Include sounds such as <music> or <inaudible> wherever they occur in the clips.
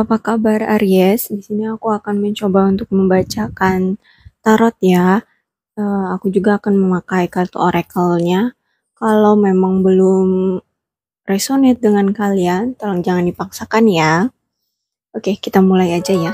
apa kabar Aries? Di sini aku akan mencoba untuk membacakan tarot ya. Uh, aku juga akan memakai kartu oracle-nya. Kalau memang belum resonate dengan kalian, tolong jangan dipaksakan ya. Oke, kita mulai aja ya.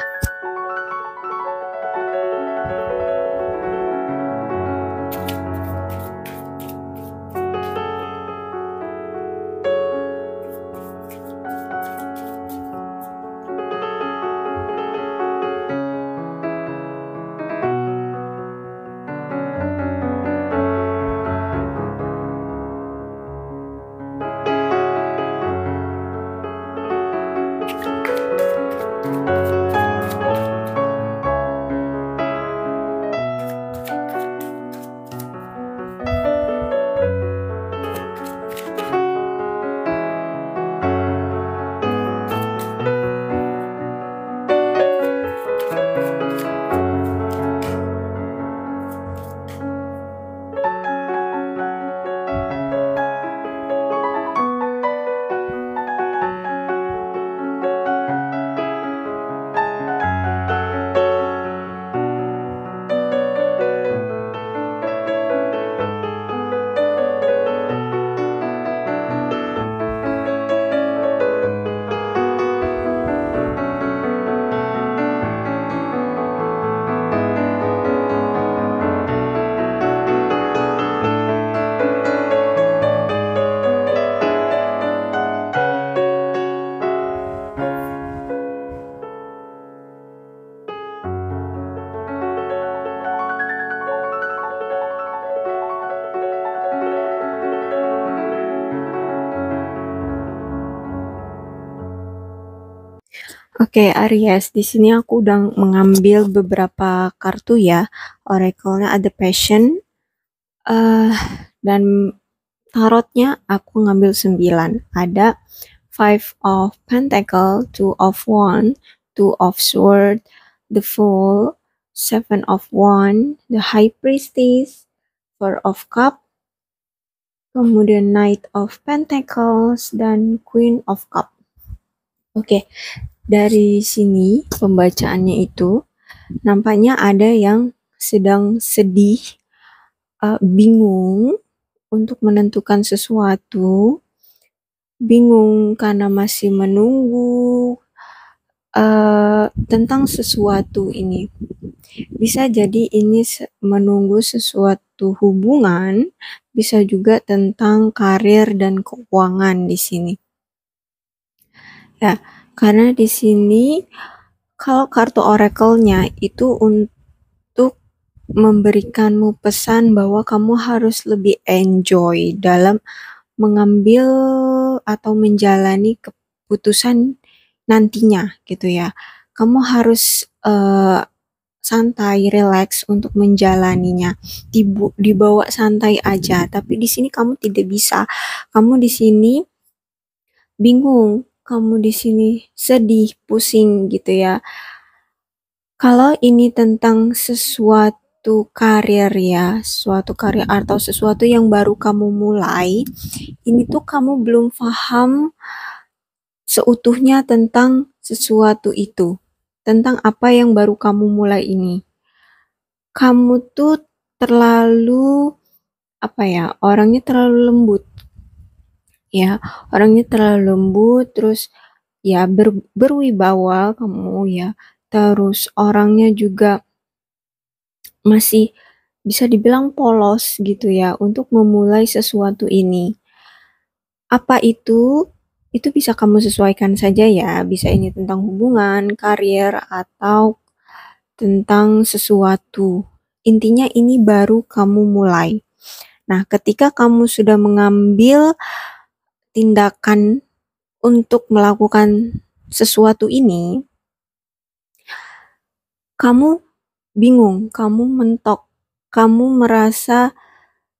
Oke, Aries. Di sini aku udah mengambil beberapa kartu ya. Oracle-nya ada Passion. Uh, dan tarotnya aku ngambil 9. Ada Five of Pentacle, Two of Wand, Two of Sword, The Fool, Seven of Wand, The High Priestess, Four of Cup, kemudian Knight of Pentacles, dan Queen of Cup. Oke, okay. Dari sini pembacaannya itu nampaknya ada yang sedang sedih, uh, bingung untuk menentukan sesuatu, bingung karena masih menunggu uh, tentang sesuatu ini. Bisa jadi ini menunggu sesuatu hubungan, bisa juga tentang karir dan keuangan di sini. Ya. Karena di sini kalau kartu oracle-nya itu untuk memberikanmu pesan bahwa kamu harus lebih enjoy dalam mengambil atau menjalani keputusan nantinya gitu ya. Kamu harus uh, santai, relax untuk menjalaninya. Dibu dibawa santai aja, tapi di sini kamu tidak bisa. Kamu di sini bingung kamu di sini sedih, pusing gitu ya. Kalau ini tentang sesuatu karir ya, suatu karir atau sesuatu yang baru kamu mulai, ini tuh kamu belum paham seutuhnya tentang sesuatu itu, tentang apa yang baru kamu mulai ini. Kamu tuh terlalu apa ya, orangnya terlalu lembut Ya, orangnya terlalu lembut, terus ya ber berwibawa kamu ya. Terus orangnya juga masih bisa dibilang polos gitu ya untuk memulai sesuatu ini. Apa itu? Itu bisa kamu sesuaikan saja ya, bisa ini tentang hubungan, karir, atau tentang sesuatu. Intinya ini baru kamu mulai. Nah, ketika kamu sudah mengambil tindakan untuk melakukan sesuatu ini, kamu bingung, kamu mentok, kamu merasa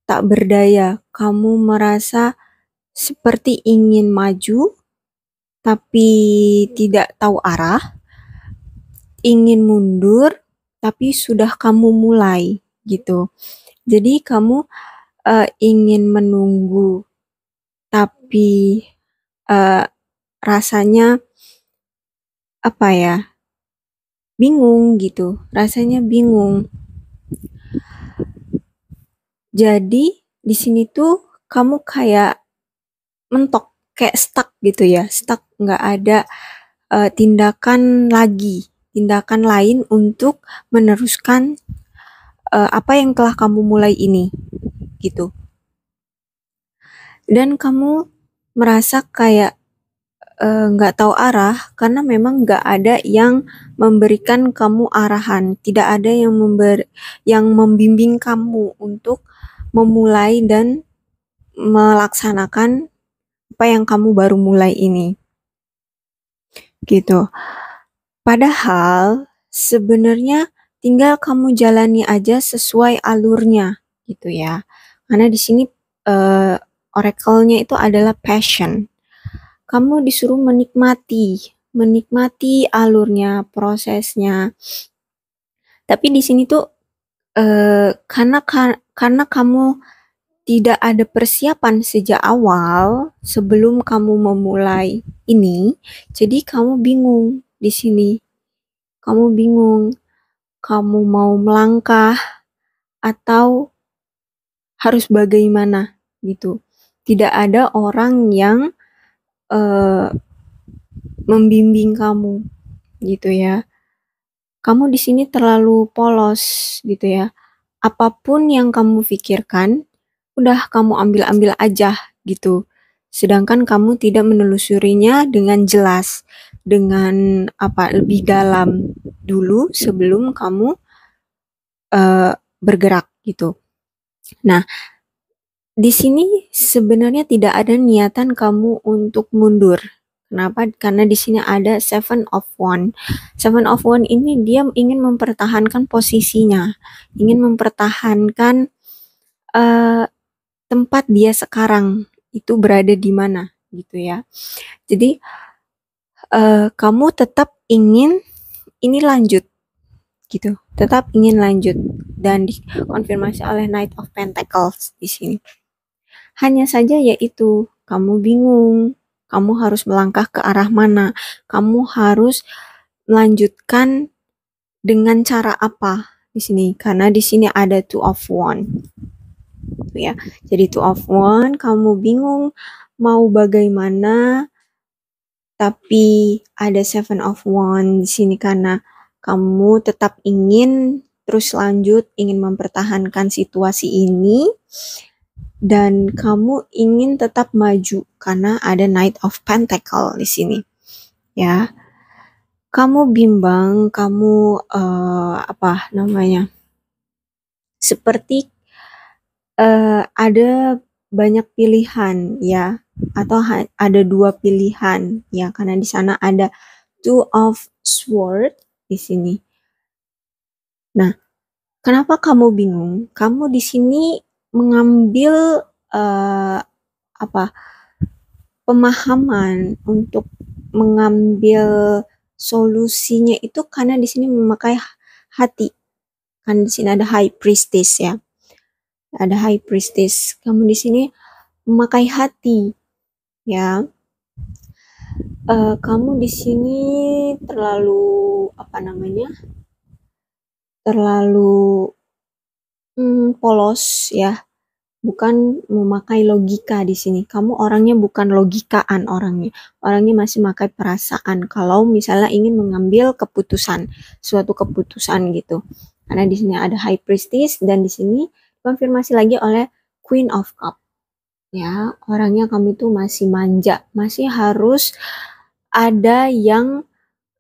tak berdaya, kamu merasa seperti ingin maju tapi tidak tahu arah, ingin mundur tapi sudah kamu mulai gitu. Jadi kamu uh, ingin menunggu lebih uh, rasanya apa ya bingung gitu rasanya bingung jadi di sini tuh kamu kayak mentok kayak stuck gitu ya stuck nggak ada uh, tindakan lagi tindakan lain untuk meneruskan uh, apa yang telah kamu mulai ini gitu dan kamu merasa kayak eh, nggak uh, tahu arah karena memang nggak ada yang memberikan kamu arahan, tidak ada yang member yang membimbing kamu untuk memulai dan melaksanakan apa yang kamu baru mulai ini. Gitu. Padahal sebenarnya tinggal kamu jalani aja sesuai alurnya gitu ya. Karena di sini uh, Oracle-nya itu adalah passion. Kamu disuruh menikmati, menikmati alurnya, prosesnya. Tapi di sini tuh eh, karena karena kamu tidak ada persiapan sejak awal sebelum kamu memulai ini, jadi kamu bingung di sini. Kamu bingung, kamu mau melangkah atau harus bagaimana gitu tidak ada orang yang uh, membimbing kamu gitu ya. Kamu di sini terlalu polos gitu ya. Apapun yang kamu pikirkan, udah kamu ambil-ambil aja gitu. Sedangkan kamu tidak menelusurinya dengan jelas, dengan apa lebih dalam dulu sebelum kamu uh, bergerak gitu. Nah, di sini sebenarnya tidak ada niatan kamu untuk mundur. Kenapa? Karena di sini ada Seven of One. Seven of One ini dia ingin mempertahankan posisinya, ingin mempertahankan uh, tempat dia sekarang itu berada di mana, gitu ya. Jadi uh, kamu tetap ingin ini lanjut, gitu. Tetap ingin lanjut dan dikonfirmasi oleh Knight of Pentacles di sini. Hanya saja yaitu kamu bingung, kamu harus melangkah ke arah mana, kamu harus melanjutkan dengan cara apa di sini karena di sini ada two of one. Ya. Jadi two of one, kamu bingung mau bagaimana tapi ada seven of one di sini karena kamu tetap ingin terus lanjut ingin mempertahankan situasi ini dan kamu ingin tetap maju karena ada Knight of Pentacle di sini. Ya. Kamu bimbang, kamu uh, apa namanya? Seperti uh, ada banyak pilihan ya atau ada dua pilihan ya karena di sana ada Two of Sword di sini. Nah, kenapa kamu bingung? Kamu di sini mengambil uh, apa, pemahaman untuk mengambil solusinya itu karena di sini memakai hati. Kan di sini ada High Priestess ya, ada High Priestess, kamu di sini memakai hati, ya. uh, kamu di sini terlalu, apa namanya, terlalu hmm, polos ya, bukan memakai logika di sini. Kamu orangnya bukan logikaan orangnya, orangnya masih makai perasaan kalau misalnya ingin mengambil keputusan, suatu keputusan gitu. Karena di sini ada High Priestess dan di sini konfirmasi lagi oleh Queen of Cup. Ya, orangnya kamu itu masih manja, masih harus ada yang,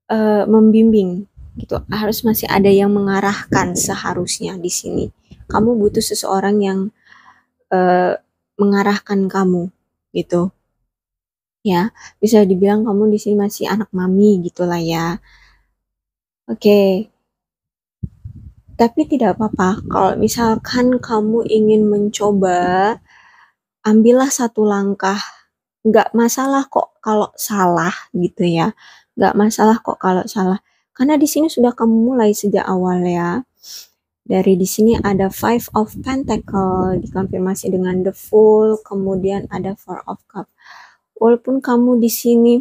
uh, membimbing gitu, harus masih ada yang mengarahkan seharusnya di sini kamu butuh seseorang yang uh, mengarahkan kamu gitu ya bisa dibilang kamu di sini masih anak mami gitulah ya oke okay. tapi tidak apa-apa kalau misalkan kamu ingin mencoba ambillah satu langkah nggak masalah kok kalau salah gitu ya nggak masalah kok kalau salah karena di sini sudah kamu mulai sejak awal ya dari di sini ada Five of Pentacle dikonfirmasi dengan The full kemudian ada Four of Cup. Walaupun kamu di sini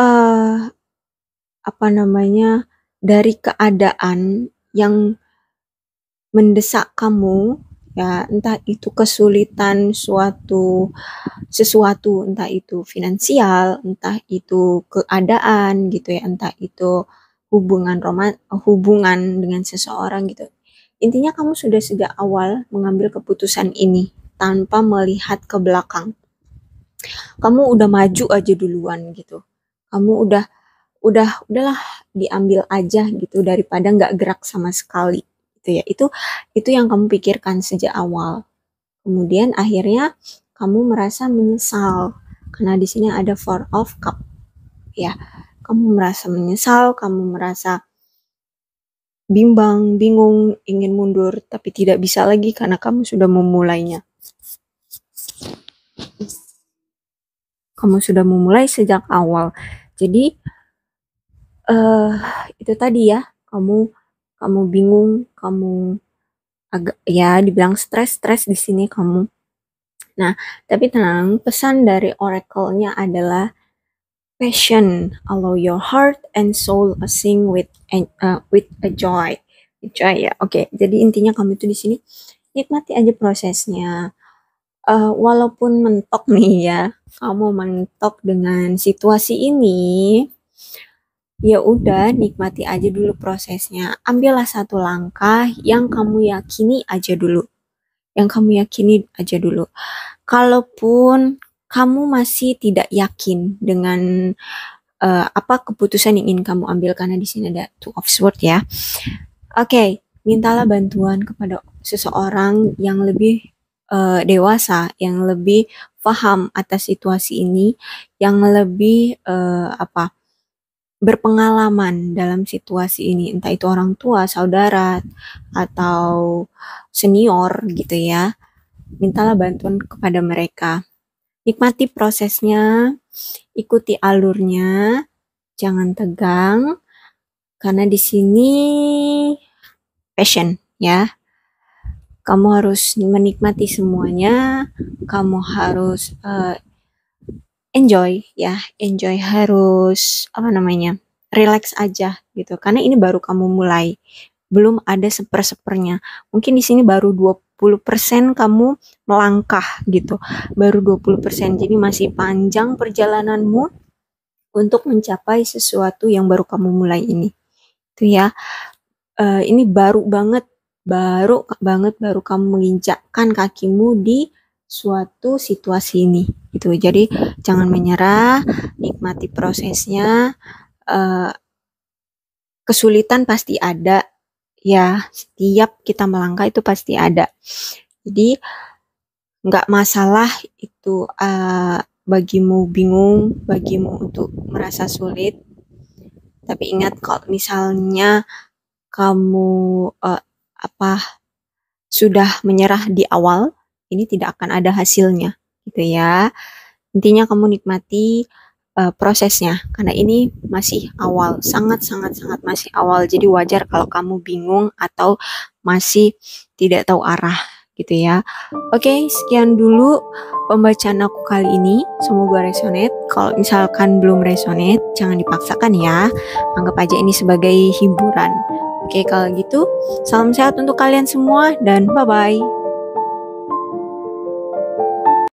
uh, apa namanya dari keadaan yang mendesak kamu ya entah itu kesulitan suatu sesuatu entah itu finansial entah itu keadaan gitu ya entah itu hubungan roman hubungan dengan seseorang gitu. Intinya kamu sudah sejak awal mengambil keputusan ini tanpa melihat ke belakang. Kamu udah maju aja duluan gitu. Kamu udah udah udahlah diambil aja gitu daripada nggak gerak sama sekali gitu ya. Itu itu yang kamu pikirkan sejak awal. Kemudian akhirnya kamu merasa menyesal karena di sini ada four of cup ya kamu merasa menyesal, kamu merasa bimbang, bingung, ingin mundur, tapi tidak bisa lagi karena kamu sudah memulainya. Kamu sudah memulai sejak awal, jadi uh, itu tadi ya, kamu kamu bingung, kamu agak ya dibilang stres, stres di sini kamu. Nah, tapi tenang, pesan dari oracle-nya adalah passion. Allow your heart and soul a sing with and uh, with a joy. joy ya. Oke, okay. jadi intinya kamu itu di sini nikmati aja prosesnya. Uh, walaupun mentok <laughs> nih ya, kamu mentok dengan situasi ini, ya udah nikmati aja dulu prosesnya. Ambillah satu langkah yang kamu yakini aja dulu. Yang kamu yakini aja dulu. Kalaupun kamu masih tidak yakin dengan uh, apa keputusan yang ingin kamu ambil karena di sini ada two of sword ya. Oke, okay, mintalah bantuan kepada seseorang yang lebih uh, dewasa, yang lebih paham atas situasi ini, yang lebih uh, apa berpengalaman dalam situasi ini, entah itu orang tua, saudara, atau senior gitu ya. Mintalah bantuan kepada mereka nikmati prosesnya, ikuti alurnya, jangan tegang, karena di sini passion ya. Kamu harus menikmati semuanya, kamu harus uh, enjoy ya, enjoy harus apa namanya, relax aja gitu, karena ini baru kamu mulai, belum ada seper-sepernya. Mungkin di sini baru 20% kamu melangkah gitu. Baru 20%. Jadi masih panjang perjalananmu untuk mencapai sesuatu yang baru kamu mulai ini. Itu ya. Uh, ini baru banget, baru banget baru kamu menginjakkan kakimu di suatu situasi ini gitu. Jadi jangan menyerah, nikmati prosesnya. Uh, kesulitan pasti ada, ya setiap kita melangkah itu pasti ada. Jadi nggak masalah itu uh, bagimu bingung, bagimu untuk merasa sulit. Tapi ingat kalau misalnya kamu uh, apa sudah menyerah di awal, ini tidak akan ada hasilnya, gitu ya. Intinya kamu nikmati uh, prosesnya karena ini masih awal sangat sangat sangat masih awal jadi wajar kalau kamu bingung atau masih tidak tahu arah gitu ya oke okay, sekian dulu pembacaan aku kali ini semoga resonate kalau misalkan belum resonate jangan dipaksakan ya anggap aja ini sebagai hiburan oke okay, kalau gitu salam sehat untuk kalian semua dan bye bye